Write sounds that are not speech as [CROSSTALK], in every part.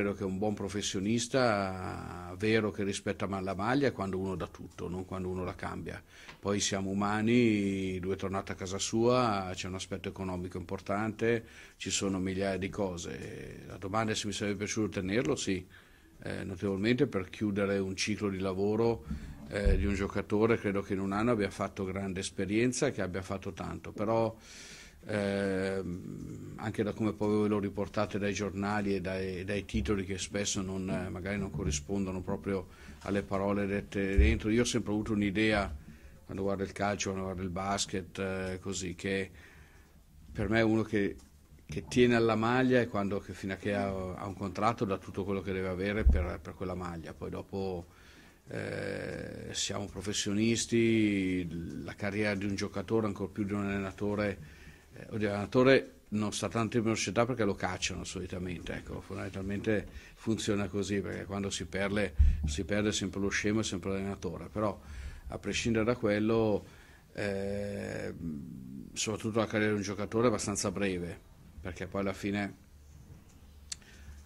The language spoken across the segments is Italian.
credo che un buon professionista vero che rispetta la maglia è quando uno dà tutto, non quando uno la cambia. Poi siamo umani, due tornate a casa sua, c'è un aspetto economico importante, ci sono migliaia di cose. La domanda è se mi sarebbe piaciuto tenerlo, sì, eh, notevolmente per chiudere un ciclo di lavoro eh, di un giocatore, credo che in un anno abbia fatto grande esperienza e che abbia fatto tanto. Però eh, anche da come poi ve lo riportate dai giornali e dai, dai titoli che spesso non, eh, magari non corrispondono proprio alle parole dette dentro. Io ho sempre avuto un'idea, quando guardo il calcio, quando guardo il basket, eh, così, che per me è uno che, che tiene alla maglia e quando, che fino a che ha, ha, un contratto dà tutto quello che deve avere per, per quella maglia. Poi dopo... Eh, siamo professionisti, la carriera di un giocatore, ancora più di un allenatore, eh, l'allenatore non sta tanto in velocità perché lo cacciano solitamente, ecco, fondamentalmente funziona così perché quando si perde, si perde sempre lo scemo e sempre l'allenatore, però a prescindere da quello, eh, soprattutto la carriera di un giocatore è abbastanza breve, perché poi alla fine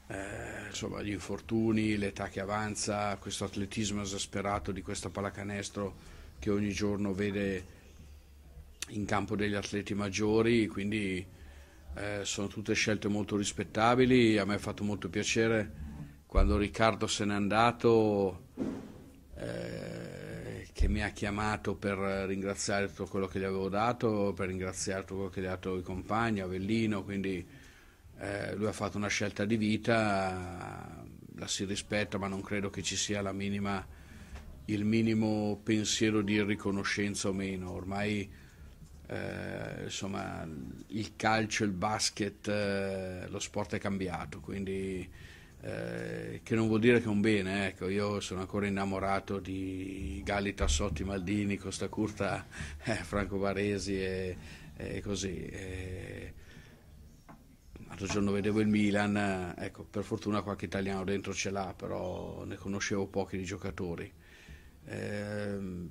eh, insomma, gli infortuni, l'età che avanza, questo atletismo esasperato di questo pallacanestro che ogni giorno vede in campo degli atleti maggiori, quindi eh, sono tutte scelte molto rispettabili, a me è fatto molto piacere quando Riccardo se n'è andato eh, che mi ha chiamato per ringraziare tutto quello che gli avevo dato, per ringraziare tutto quello che gli ha dato i compagni, Avellino, quindi eh, lui ha fatto una scelta di vita, la si rispetta ma non credo che ci sia minima, il minimo pensiero di riconoscenza o meno, ormai eh, insomma, il calcio, il basket, eh, lo sport è cambiato, quindi eh, che non vuol dire che è un bene, ecco, io sono ancora innamorato di Galli, Tassotti, Maldini, Costa Curta, [LAUGHS] eh, Franco Varesi e, e così. E, l'altro giorno vedevo il Milan, ecco, per fortuna qualche italiano dentro ce l'ha, però ne conoscevo pochi di giocatori. Ehm,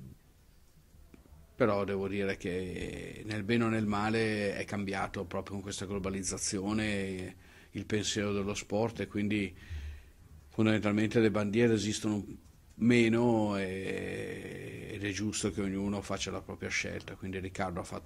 però devo dire che nel bene o nel male è cambiato proprio con questa globalizzazione il pensiero dello sport e quindi fondamentalmente le bandiere esistono meno ed è giusto che ognuno faccia la propria scelta, quindi Riccardo ha fatto